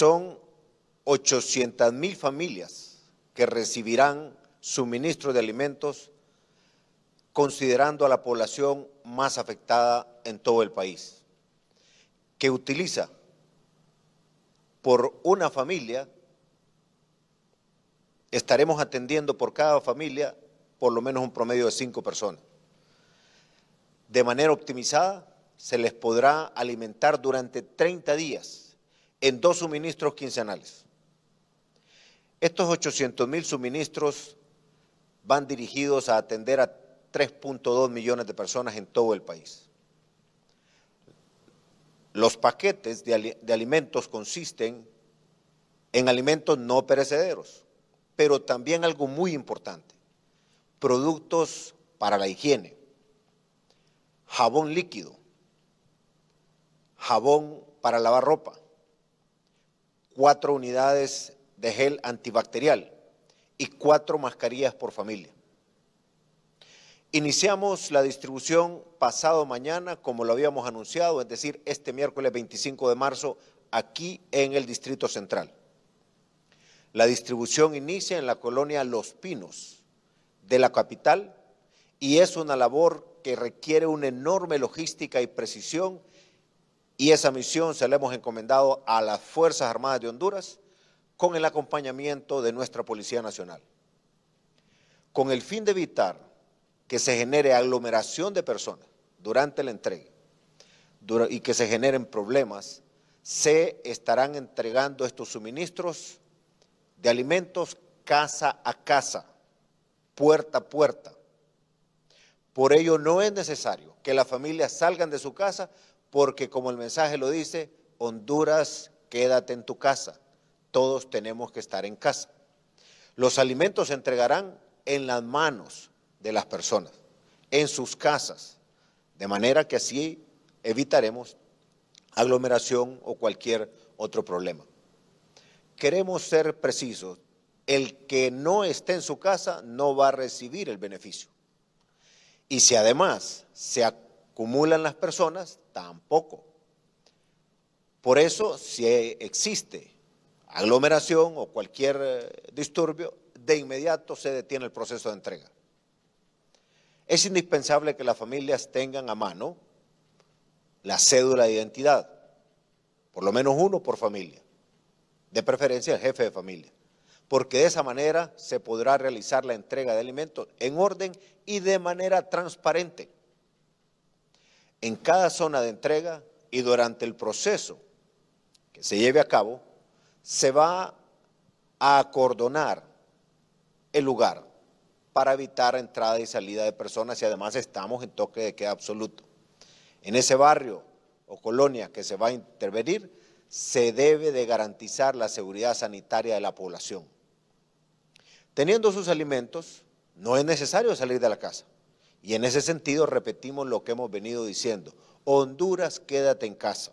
son 800 mil familias que recibirán suministro de alimentos considerando a la población más afectada en todo el país, que utiliza por una familia, estaremos atendiendo por cada familia por lo menos un promedio de cinco personas. De manera optimizada, se les podrá alimentar durante 30 días en dos suministros quincenales. Estos 800 mil suministros van dirigidos a atender a 3.2 millones de personas en todo el país. Los paquetes de, de alimentos consisten en alimentos no perecederos, pero también algo muy importante, productos para la higiene, jabón líquido, jabón para lavar ropa, cuatro unidades de gel antibacterial y cuatro mascarillas por familia. Iniciamos la distribución pasado mañana, como lo habíamos anunciado, es decir, este miércoles 25 de marzo, aquí en el Distrito Central. La distribución inicia en la colonia Los Pinos de la capital y es una labor que requiere una enorme logística y precisión y esa misión se la hemos encomendado a las Fuerzas Armadas de Honduras con el acompañamiento de nuestra Policía Nacional, con el fin de evitar que se genere aglomeración de personas durante la entrega y que se generen problemas, se estarán entregando estos suministros de alimentos casa a casa, puerta a puerta. Por ello no es necesario que las familias salgan de su casa porque como el mensaje lo dice, Honduras, quédate en tu casa. Todos tenemos que estar en casa. Los alimentos se entregarán en las manos de las personas, en sus casas, de manera que así evitaremos aglomeración o cualquier otro problema. Queremos ser precisos, el que no esté en su casa no va a recibir el beneficio. Y si además se acuerda, acumulan las personas? Tampoco. Por eso, si existe aglomeración o cualquier eh, disturbio, de inmediato se detiene el proceso de entrega. Es indispensable que las familias tengan a mano la cédula de identidad, por lo menos uno por familia, de preferencia el jefe de familia, porque de esa manera se podrá realizar la entrega de alimentos en orden y de manera transparente en cada zona de entrega y durante el proceso que se lleve a cabo, se va a acordonar el lugar para evitar entrada y salida de personas y además estamos en toque de queda absoluto. En ese barrio o colonia que se va a intervenir, se debe de garantizar la seguridad sanitaria de la población. Teniendo sus alimentos, no es necesario salir de la casa. Y en ese sentido repetimos lo que hemos venido diciendo. Honduras, quédate en casa.